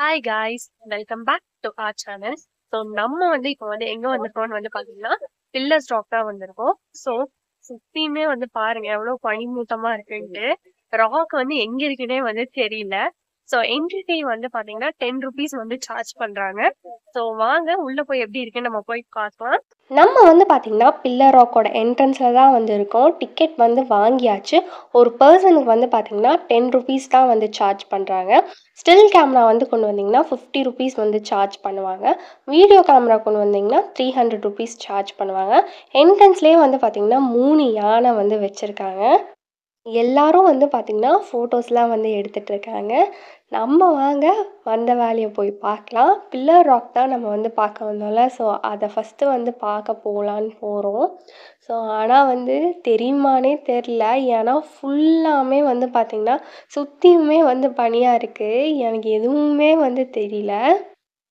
hi guys welcome back to our channel so நம்ம வந்து இப்போ வந்து எங்க வந்திருக்கோம்னு வந்து பாத்தீங்கன்னா பில்லர் ஸ்டாக் தான் வந்திருக்கோம் ஸோ சுத்தியுமே வந்து பாருங்க எவ்வளவு பனிமூட்டமா இருக்குன்ட்டு ராக் வந்து எங்க இருக்குன்னே வந்து தெரியல ஸோ என்ட்ரி ஃபீ வந்து பார்த்தீங்கன்னா டென் ருபீஸ் வந்து சார்ஜ் பண்ணுறாங்க ஸோ வாங்க உள்ளே போய் எப்படி இருக்குன்னு நம்ம போய் பார்க்கலாம் நம்ம வந்து பார்த்திங்கன்னா பில்லர் ராக்கோட என்ட்ரன்ஸில் தான் வந்து இருக்கோம் டிக்கெட் வந்து வாங்கியாச்சு ஒரு பர்சனுக்கு வந்து பார்த்தீங்கன்னா டென் ருபீஸ் தான் வந்து சார்ஜ் பண்ணுறாங்க ஸ்டில் கேமரா வந்து கொண்டு வந்தீங்கன்னா ஃபிஃப்டி ருபீஸ் வந்து சார்ஜ் பண்ணுவாங்க வீடியோ கேமரா கொண்டு வந்தீங்கன்னா த்ரீ ஹண்ட்ரட் ருபீஸ் சார்ஜ் பண்ணுவாங்க என்ட்ரன்ஸ்லேயே வந்து பார்த்திங்கன்னா மூணு யானை வந்து வச்சுருக்காங்க எல்லாரும் வந்து பார்த்திங்கன்னா ஃபோட்டோஸ்லாம் வந்து எடுத்துகிட்ருக்காங்க நம்ம வாங்க வந்த வேலையை போய் பார்க்கலாம் பில்லர் ராக் தான் நம்ம வந்து பார்க்க வந்தோம்ல ஸோ அதை ஃபஸ்ட்டு வந்து பார்க்க போகலான்னு போகிறோம் ஸோ ஆனால் வந்து தெரியுமானே தெரில ஏன்னா ஃபுல்லாமே வந்து பார்த்திங்கன்னா சுற்றியுமே வந்து பனியாக இருக்குது எனக்கு எதுவுமே வந்து தெரியல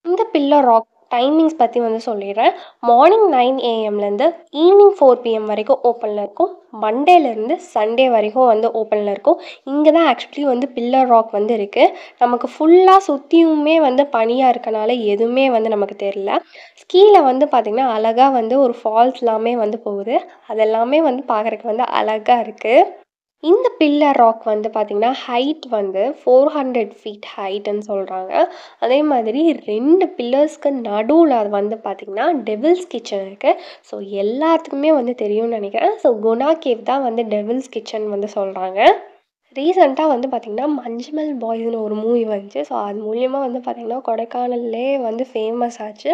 இந்த பில்லர் ராக் டைமிங்ஸ் பற்றி வந்து சொல்லிடுறேன் மார்னிங் நைன் ஏஎம்லேருந்து ஈவினிங் ஃபோர் பிஎம் வரைக்கும் ஓப்பனில் இருக்கும் மண்டேலேருந்து சண்டே வரைக்கும் வந்து ஓப்பனில் இருக்கும் இங்கே தான் ஆக்சுவலி வந்து பில்லர் ராக் வந்து இருக்குது நமக்கு ஃபுல்லாக சுற்றியுமே வந்து பனியாக இருக்கனால எதுவுமே வந்து நமக்கு தெரில ஸ்கீயில் வந்து பார்த்திங்கன்னா அழகாக வந்து ஒரு ஃபால்ஸ்லாமே வந்து போகுது அதெல்லாமே வந்து பார்க்குறக்கு வந்து அழகாக இருக்குது இந்த பில்லர் ராக் வந்து பார்த்திங்கன்னா ஹைட் வந்து ஃபோர் ஹண்ட்ரட் ஃபீட் ஹைட்டுன்னு சொல்கிறாங்க அதே மாதிரி ரெண்டு பில்லர்ஸ்க்கு நடுவில் அது வந்து பார்த்திங்கன்னா டெவில்ஸ் கிச்சன் இருக்குது ஸோ எல்லாத்துக்குமே வந்து தெரியும்னு நினைக்கிறேன் ஸோ குணா கேவ் தான் வந்து டெவில்ஸ் கிச்சன் வந்து சொல்கிறாங்க ரீசெண்டாக வந்து பார்த்திங்கன்னா மஞ்சுமெல் பாய்ஸ்னு ஒரு மூவி வந்துச்சு ஸோ அது மூலிமா வந்து பார்த்திங்கன்னா கொடைக்கானல்லே வந்து ஃபேமஸ் ஆச்சு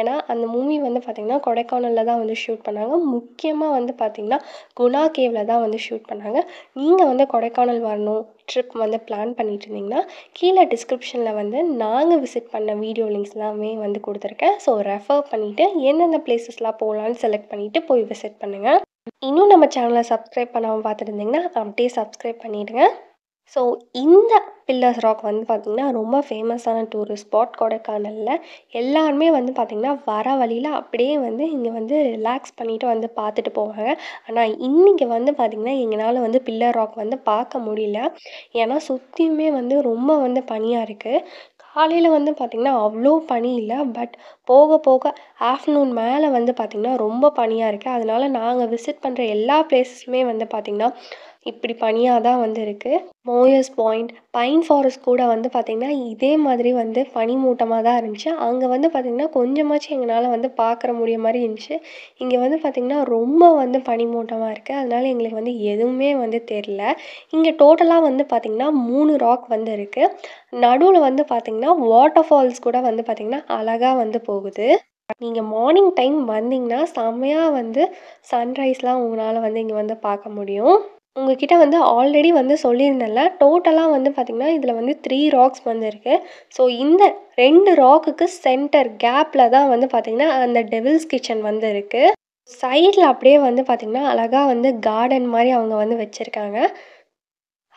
ஏன்னா அந்த மூவி வந்து பார்த்திங்கன்னா கொடைக்கானலில் தான் வந்து ஷூட் பண்ணாங்க முக்கியமாக வந்து பார்த்திங்கன்னா குணா கேவில் தான் வந்து ஷூட் பண்ணாங்க நீங்கள் வந்து கொடைக்கானல் வரணும் ட்ரிப் வந்து பிளான் பண்ணிட்டு இருந்தீங்கன்னா கீழே டிஸ்கிரிப்ஷனில் வந்து நாங்கள் விசிட் பண்ண வீடியோ லிங்க்ஸ் எல்லாமே வந்து கொடுத்துருக்கேன் ஸோ ரெஃபர் பண்ணிவிட்டு எந்தெந்த ப்ளேஸஸ்லாம் போகலான்னு செலக்ட் பண்ணிவிட்டு போய் விசிட் பண்ணுங்கள் இன்னும் நம்ம சேனலை சப்ஸ்கிரைப் பண்ணாமல் பார்த்துருந்தீங்கன்னா அப்படியே சப்ஸ்கிரைப் பண்ணிவிடுங்க ஸோ இந்த பில்லர்ஸ் ராக் வந்து பார்த்திங்கன்னா ரொம்ப ஃபேமஸான டூரிஸ்ட் ஸ்பாட் கொடைக்கானலில் எல்லாருமே வந்து பார்த்திங்கன்னா வர வழியில் அப்படியே வந்து இங்கே வந்து ரிலாக்ஸ் பண்ணிவிட்டு வந்து பார்த்துட்டு போவாங்க ஆனால் இன்றைக்கி வந்து பார்த்திங்கன்னா எங்களால் வந்து பில்லர் ராக் வந்து பார்க்க முடியல ஏன்னா சுற்றியுமே வந்து ரொம்ப வந்து பனியாக இருக்குது காலையில் வந்து பார்த்திங்கன்னா அவ்வளோ பனி இல்லை பட் போக போக ஆஃப்டர்நூன் மேலே வந்து பார்த்திங்கன்னா ரொம்ப பனியாக இருக்குது அதனால் நாங்கள் விசிட் பண்ணுற எல்லா ப்ளேஸஸுமே வந்து பார்த்திங்கன்னா இப்படி பனியாக தான் வந்து இருக்குது மோயஸ் பாயிண்ட் பைன் ஃபாரஸ்ட் கூட வந்து பார்த்திங்கன்னா இதே மாதிரி வந்து பனி மூட்டமாக தான் இருந்துச்சு அங்கே வந்து பார்த்திங்கன்னா கொஞ்சமாச்சும் எங்களால் வந்து பார்க்குற முடிய மாதிரி இருந்துச்சு இங்கே வந்து பார்த்திங்கன்னா ரொம்ப வந்து பனி மூட்டமாக இருக்குது அதனால் எங்களுக்கு வந்து எதுவுமே வந்து தெரில இங்கே டோட்டலாக வந்து பார்த்திங்கன்னா மூணு ராக் வந்து இருக்குது நடுவில் வந்து பார்த்திங்கன்னா வாட்டர் ஃபால்ஸ் கூட வந்து பார்த்திங்கன்னா அழகாக வந்து போகுது நீங்கள் மார்னிங் டைம் வந்தீங்கன்னா செம்மையாக வந்து சன்ரைஸ்லாம் உங்களால் வந்து இங்கே வந்து பார்க்க முடியும் உங்கள்கிட்ட வந்து ஆல்ரெடி வந்து சொல்லியிருந்தேன்ல டோட்டலாக வந்து பார்த்திங்கன்னா இதில் வந்து த்ரீ ராக்ஸ் வந்துருக்கு ஸோ இந்த ரெண்டு ராக்குக்கு சென்டர் கேப்பில் தான் வந்து பார்த்திங்கன்னா அந்த டெவில்ஸ் கிச்சன் வந்து இருக்குது சைடில் அப்படியே வந்து பார்த்திங்கன்னா அழகாக வந்து கார்டன் மாதிரி அவங்க வந்து வச்சுருக்காங்க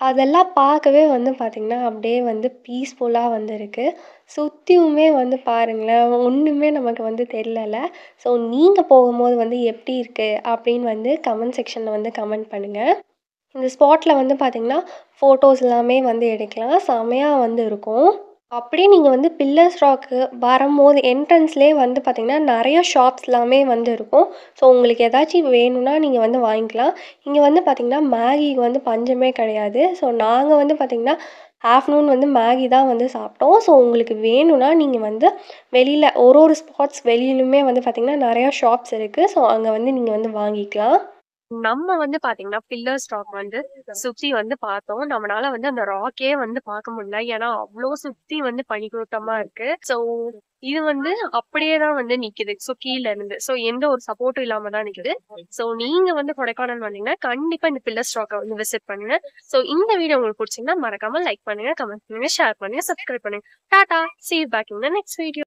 அதெல்லாம் பார்க்கவே வந்து பார்த்திங்கன்னா அப்படியே வந்து பீஸ்ஃபுல்லாக வந்து இருக்குது சுற்றியுமே வந்து பாருங்களேன் ஒன்றுமே நமக்கு வந்து தெரியல ஸோ நீங்கள் போகும்போது வந்து எப்படி இருக்குது அப்படின்னு வந்து கமெண்ட் செக்ஷனில் வந்து கமெண்ட் பண்ணுங்கள் இந்த ஸ்பாட்டில் வந்து பார்த்திங்கன்னா ஃபோட்டோஸ் எல்லாமே வந்து எடுக்கலாம் செமையாக வந்து இருக்கும் அப்படியே நீங்கள் வந்து பில்லர்ஸ் ராக்கு வரும்போது என்ட்ரன்ஸ்லேயே வந்து பார்த்திங்கன்னா நிறையா ஷாப்ஸ் எல்லாமே வந்து இருக்கும் ஸோ உங்களுக்கு ஏதாச்சும் வேணும்னா நீங்கள் வந்து வாங்கிக்கலாம் இங்கே வந்து பார்த்திங்கன்னா மேகிக்கு வந்து பஞ்சமே கிடையாது ஸோ நாங்கள் வந்து பார்த்திங்கன்னா ஆஃப்டர்நூன் வந்து மேகி தான் வந்து சாப்பிட்டோம் ஸோ உங்களுக்கு வேணும்னா நீங்கள் வந்து வெளியில் ஒரு ஒரு ஸ்பாட்ஸ் வெளியிலுமே வந்து பார்த்திங்கன்னா நிறையா ஷாப்ஸ் இருக்குது ஸோ அங்கே வந்து நீங்கள் வந்து வாங்கிக்கலாம் நம்ம வந்து பாத்தீங்கன்னா பில்லர் ஸ்டாக் வந்து சுத்தி வந்து பார்த்தோம் நம்மளால வந்து அந்த ராக்கே வந்து பார்க்க முடியல ஏன்னா அவ்வளவு சுத்தி வந்து பனிக்கூட்டமா இருக்கு சோ இது வந்து அப்படியே தான் வந்து நிக்குது சோ கீழ இருந்து சோ எந்த ஒரு சப்போர்ட்டும் இல்லாம தான் நிக்குது சோ நீங்க வந்து கொடைக்கானல் வந்தீங்கன்னா கண்டிப்பா இந்த பில்லர் ஸ்டாக்கை வந்து விசிட் பண்ணுங்க சோ இந்த வீடியோ உங்களுக்கு பிடிச்சிங்கன்னா மறக்காம லைக் பண்ணுங்க கமெண்ட் பண்ணுங்க ஷேர் பண்ணுங்க சப்ஸ்கிரைப் பண்ணுங்க டாடா சி பேக் இந்த நெக்ஸ்ட் வீடியோ